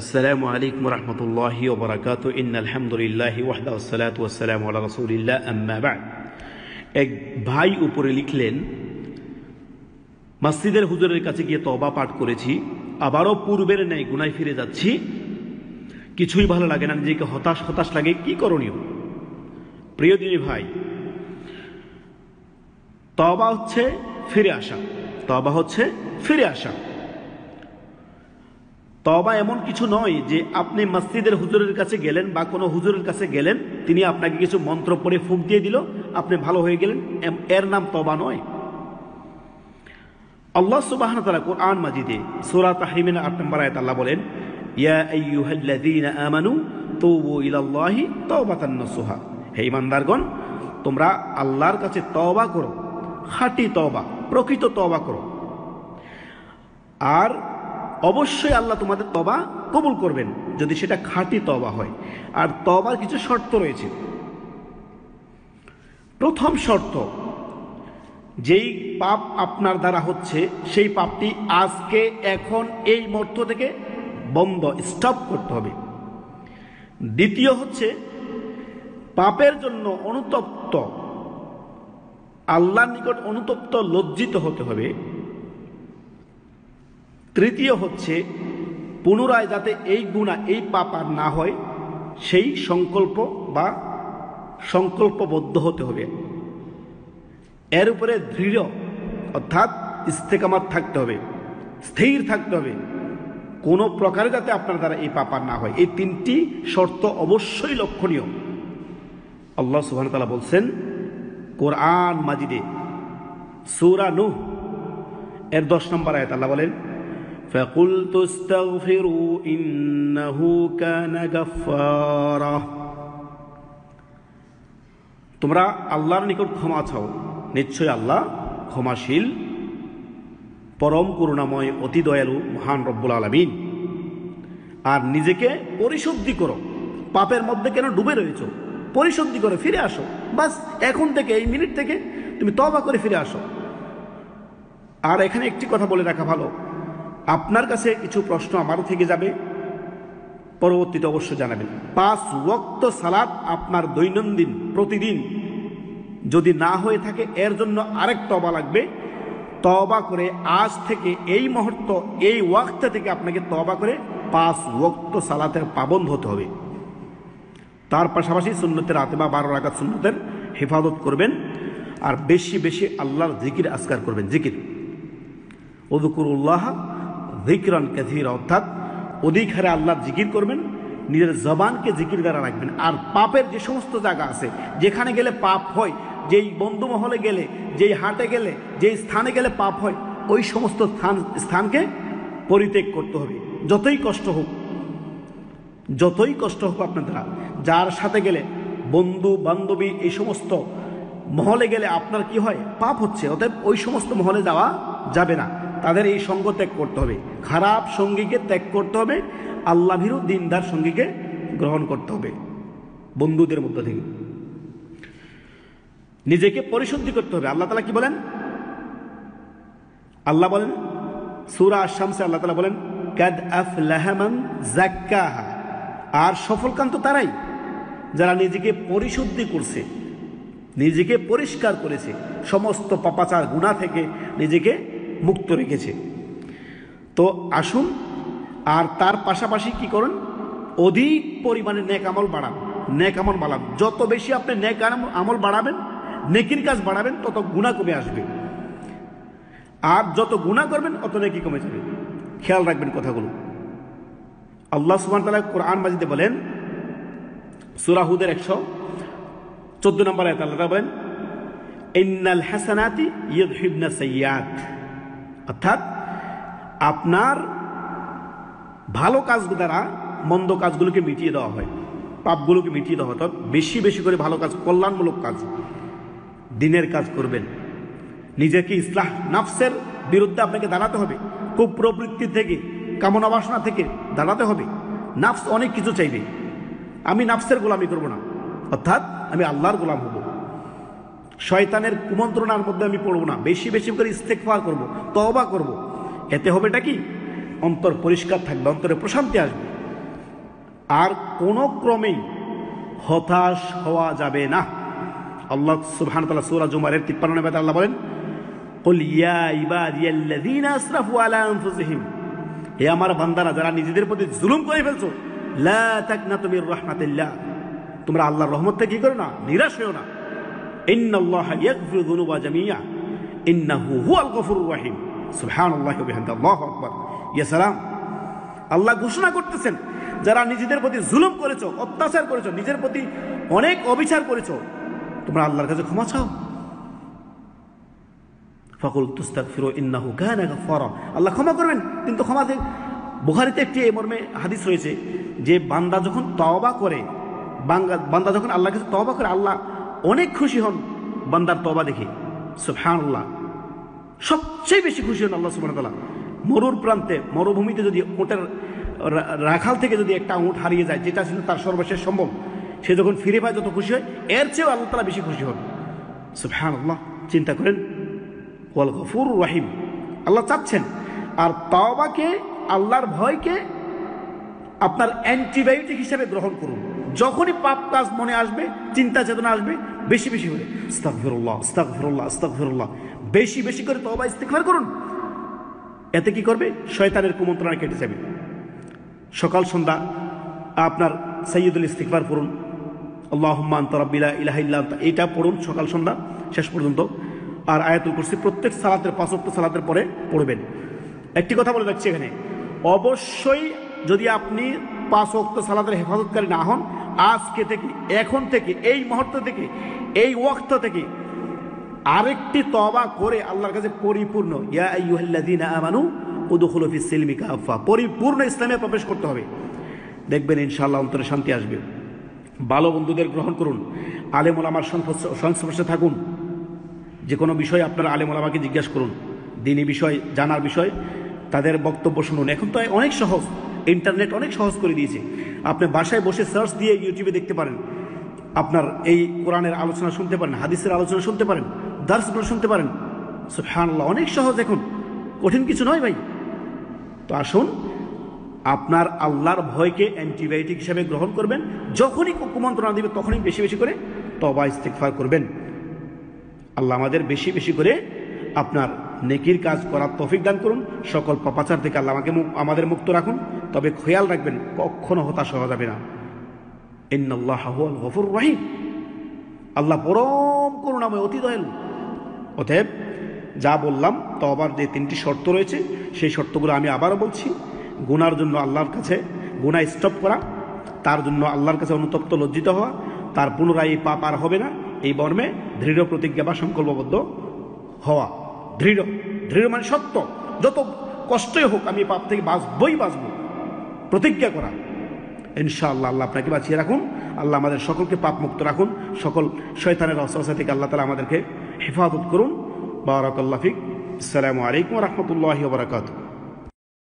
আসসালামু আলাইকুম রহমতুল্লাহ ওবরাকাত ইন আলহামদুলিল্লাহ ওয়াহদা ওসালাত ওসালাম আল্লাহ রসুলিল্লাহ আম্মাবাদ এক ভাই উপরে লিখলেন মাসজিদের হুজুরের কাছে গিয়ে তবা পাঠ করেছি আবারও পূর্বের ন্যায় গুনায় ফিরে যাচ্ছি কিছুই ভালো লাগে না নিজেকে হতাশ হতাশ লাগে কি করণীয় প্রিয় দিনী ভাই তবা হচ্ছে ফিরে আসা তবা হচ্ছে ফিরে আসা তবা এমন কিছু নয় যে আপনি মসজিদের হুজুরের কাছে গেলেন বা কোনো হুজুরের কাছে গেলেন তিনি আপনাকে কিছু মন্ত্র পড়ে ফুক দিয়ে দিল আপনি ভালো হয়ে গেলেন এর নাম তবা নয় আল্লাহ সুবাহ তালা কোরআন মাজিদে সোরা তাহরিমের আট নম্বর আয়াত আল্লাহ বলেন ইয়া আইয়ুহাল্লাযীনা আমানু তৌবু ইলাল্লাহি তাওবাতান নসুহা হে ইমানদারগণ তোমরা আল্লাহর কাছে তওবা করো খাঁটি তওবা প্রকৃত তওবা করো আর অবশ্যই আল্লাহ তোমাদের তবা কবুল করবেন যদি সেটা খাঁটি তবা হয় আর তবার কিছু শর্ত রয়েছে প্রথম শর্ত যেই পাপ আপনার দ্বারা হচ্ছে সেই পাপটি আজকে এখন এই মর্ত থেকে বন্ধ স্টপ করতে হবে দ্বিতীয় হচ্ছে পাপের জন্য অনুতপ্ত আল্লাহর নিকট অনুতপ্ত লজ্জিত হতে হবে তৃতীয় হচ্ছে পুনরায় যাতে এই গুণা এই পাপ আর না হয় সেই সংকল্প বা সংকল্পবদ্ধ হতে হবে এর উপরে দৃঢ় অর্থাৎ ইস্তেকামাত থাকতে হবে স্থির থাকতে হবে কোনো প্রকারে যাতে আপনার দ্বারা এই পাপ আর না হয় এই তিনটি শর্ত অবশ্যই লক্ষণীয় আল্লাহ সুহান তালা বলছেন কোরআন মাজিদে সুরানু নুহ এর দশ নম্বর আয়াত আল্লাহ বলেন فقلت استغفروا إنه كان غفارا তোমরা আল্লাহর নিকট ক্ষমা চাও নিশ্চয় আল্লাহ ক্ষমাশীল পরম করুণাময় অতি দয়ালু মহান রব্বুল আলমিন আর নিজেকে পরিশুদ্ধি করো পাপের মধ্যে কেন ডুবে রয়েছ পরিশুদ্ধি করে ফিরে আসো বাস এখন থেকে এই মিনিট থেকে তুমি তবা করে ফিরে আসো আর এখানে একটি কথা বলে রাখা ভালো আপনার কাছে কিছু প্রশ্ন আমারও থেকে যাবে পরবর্তীতে অবশ্য জানাবেন পাঁচ ওক্ত সালাদ আপনার দৈনন্দিন প্রতিদিন যদি না হয়ে থাকে এর জন্য আরেক তবা লাগবে তবা করে আজ থেকে এই মুহূর্ত এই ওয়াক্তা থেকে আপনাকে তবা করে পাঁচ ওক্ত সালাতের পাবন্ধ হতে হবে তার পাশাপাশি সুন্নতের রাতে বা বারো রাখাত সুন্নতের হেফাজত করবেন আর বেশি বেশি আল্লাহর জিকির আস্কার করবেন জিকির ওদুকুর জিক্রন কাথির অর্থাৎ অধিক হারে আল্লাহ জিকির করবেন নিজের জবানকে জিকির দ্বারা রাখবেন আর পাপের যে সমস্ত জায়গা আছে যেখানে গেলে পাপ হয় যেই মহলে গেলে যেই হাটে গেলে যেই স্থানে গেলে পাপ হয় ওই সমস্ত স্থান স্থানকে পরিত্যাগ করতে হবে যতই কষ্ট হোক যতই কষ্ট হোক আপনার দ্বারা যার সাথে গেলে বন্ধু বান্ধবী এই সমস্ত মহলে গেলে আপনার কি হয় পাপ হচ্ছে অতএব ওই সমস্ত মহলে যাওয়া যাবে না তাদের এই সঙ্গ ত্যাগ করতে হবে খারাপ সঙ্গীকে ত্যাগ করতে হবে আল্লাহ ভীরু দিনদার সঙ্গীকে গ্রহণ করতে হবে বন্ধুদের মধ্যে থেকে নিজেকে পরিশুদ্ধি করতে হবে আল্লাহ তালা কি বলেন আল্লাহ বলেন সুরা আশামসে আল্লাহ তালা বলেন কাদ আফলাহমান জাক্কাহা আর সফলকান্ত তারাই যারা নিজেকে পরিশুদ্ধি করছে নিজেকে পরিষ্কার করেছে সমস্ত পাপাচার গুণা থেকে নিজেকে মুক্ত রেখেছে তো আসুন আর তার পাশাপাশি কি করুন অধিক পরিমাণে নেক আমল বাড়ান নেক আমল বাড়ান যত বেশি আপনি নেক আমল বাড়াবেন নেকির কাজ বাড়াবেন তত গুণা কমে আসবে আর যত গুণা করবেন অত নেকি কমে যাবে খেয়াল রাখবেন কথাগুলো আল্লাহ সুমান তালা কোরআন মাজিদে বলেন সুরাহুদের একশো চোদ্দ নম্বর আয়াত বলেন ইন্নাল হাসানাতি ইয়দ হিবনা সৈয়াদ অর্থাৎ আপনার ভালো কাজ দ্বারা মন্দ কাজগুলোকে মিটিয়ে দেওয়া হয় পাপগুলোকে মিটিয়ে দেওয়া হয় অর্থাৎ বেশি বেশি করে ভালো কাজ কল্যাণমূলক কাজ দিনের কাজ করবেন নিজেকে ইসলাহ নাফসের বিরুদ্ধে আপনাকে দাঁড়াতে হবে প্রবৃত্তি থেকে কামনা বাসনা থেকে দাঁড়াতে হবে নাফস অনেক কিছু চাইবে আমি নাফসের গোলামি করব না অর্থাৎ আমি আল্লাহর গোলাম হব শয়তানের কুমন্ত্রণার মধ্যে আমি পড়বো না বেশি বেশি করে ইস্তেকফার করব তবা করব। এতে হবেটা কি অন্তর পরিষ্কার থাকবে অন্তরে প্রশান্তি আসবে আর কোনো ক্রমেই হতাশ হওয়া যাবে না আল্লাহ সুবহান তালা সুরা জুমারের তিপ্পান্ন নেবে আল্লাহ বলেন হে আমার বান্দারা যারা নিজেদের প্রতি জুলুম করে ফেলছো লা তুমি রহমাতিল্লাহ তোমরা আল্লাহর রহমত থেকে কি করো না নিরাশ হয়েও না ইন্নাল্লাহ আল্লাহ ঘোষণা করতেছেন যারা নিজেদের প্রতি জুলুম করেছ অত্যাচার করেছ নিজের প্রতি অনেক অবিচার করেছ তোমরা আল্লাহর কাছে ক্ষমা চাও ফকুল তুস্তাক ফিরো ইন্নাহু ফর আল্লাহ ক্ষমা করবেন কিন্তু ক্ষমা দেন একটি এই মর্মে হাদিস রয়েছে যে বান্দা যখন তওবা করে বান্দা যখন আল্লাহর কাছে তওবা করে আল্লাহ অনেক খুশি হন বান্দার তবা দেখে সুফহানুল্লাহ সবচেয়ে বেশি খুশি হন আল্লাহ সুবাহ মরুর প্রান্তে মরুভূমিতে যদি ওটার রাখাল থেকে যদি একটা উঠ হারিয়ে যায় যেটা ছিল তার সর্বশেষ সম্ভব সে যখন ফিরে পায় যত খুশি হয় এর চেয়েও আল্লাহ তালা বেশি খুশি হন সুফহান আল্লাহ চিন্তা করেন ওয়াল গফুর রহিম আল্লাহ চাচ্ছেন আর তাওবাকে আল্লাহর ভয়কে আপনার অ্যান্টিবায়োটিক হিসেবে গ্রহণ করুন যখনই পাপ কাজ মনে আসবে চিন্তা চেতনা আসবে বেশি বেশি করে ইস্তাকফিরুল্লাহ ইস্তাক ইস্তাকফিরুল্লাহ বেশি বেশি করে তবা ইস্তেকফার করুন এতে কি করবে শয়তানের কুমন্ত্রণা কেটে যাবে সকাল সন্ধ্যা আপনার সৈয়দুল ইস্তিকবার পড়ুন আল্লাহ হুম্মান তরাবিলা ইলাহিল্লা এটা পড়ুন সকাল সন্ধ্যা শেষ পর্যন্ত আর আয়াতুল করছি প্রত্যেক সালাতের পাঁচক্ত সালাতের পরে পড়বেন একটি কথা বলে রাখছি এখানে অবশ্যই যদি আপনি পাঁচ অক্ত সালাতের হেফাজতকারী না হন আজকে থেকে এখন থেকে এই মুহূর্ত থেকে এই ওয়াক্ত থেকে আরেকটি তবা করে আল্লাহর কাছে পরিপূর্ণ ইয়া পরিপূর্ণ ইসলামে প্রবেশ করতে হবে দেখবেন ইনশাআল্লাহ অন্তরে শান্তি আসবে ভালো বন্ধুদের গ্রহণ করুন আলেমুল আমার সংস্পর্শে থাকুন যে কোনো বিষয়ে আপনারা আলেমুল আমাকে জিজ্ঞাসা করুন দিনী বিষয় জানার বিষয় তাদের বক্তব্য শুনুন এখন তো অনেক সহজ ইন্টারনেট অনেক সহজ করে দিয়েছে আপনি বাসায় বসে সার্চ দিয়ে ইউটিউবে দেখতে পারেন আপনার এই কোরআনের আলোচনা শুনতে পারেন হাদিসের আলোচনা শুনতে পারেন দার্সগুলো শুনতে পারেন সুফহানাল্লাহ অনেক সহজ এখন কঠিন কিছু নয় ভাই তো আসুন আপনার আল্লাহর ভয়কে অ্যান্টিবায়োটিক হিসাবে গ্রহণ করবেন যখনই কুমন্ত্রণা দিবে তখনই বেশি বেশি করে তবা ইস্তেকফার করবেন আল্লাহ আমাদের বেশি বেশি করে আপনার নেকির কাজ করার তফিক দান করুন সকল পাপাচার থেকে আল্লাহ আমাকে আমাদের মুক্ত রাখুন তবে খেয়াল রাখবেন কখনো হতাশ হওয়া যাবে না ইন্নআল্লাহ গফুর রহিম আল্লাহ পরম করুণাময় অতি দয়ালু অতএব যা বললাম তবার যে তিনটি শর্ত রয়েছে সেই শর্তগুলো আমি আবারও বলছি গুনার জন্য আল্লাহর কাছে গুণা স্টপ করা তার জন্য আল্লাহর কাছে অনুতপ্ত লজ্জিত হওয়া তার পুনরায় পাপ আর হবে না এই বর্মে দৃঢ় প্রতিজ্ঞা বা সংকল্পবদ্ধ হওয়া দৃঢ় দৃঢ় মানে সত্য যত কষ্টই হোক আমি পাপ থেকে বাঁচবই বাঁচবো প্রতিজ্ঞা করা ইনশাআল্লাহ আল্লাহ আপনাকে বাঁচিয়ে রাখুন আল্লাহ আমাদের সকলকে পাপ মুক্ত রাখুন সকল শয়তানের অসহসা থেকে আল্লাহ তালা আমাদেরকে হেফাজত করুন বারাকাল্লাফিক আসসালামু আলাইকুম রহমতুল্লাহ বারাকাতু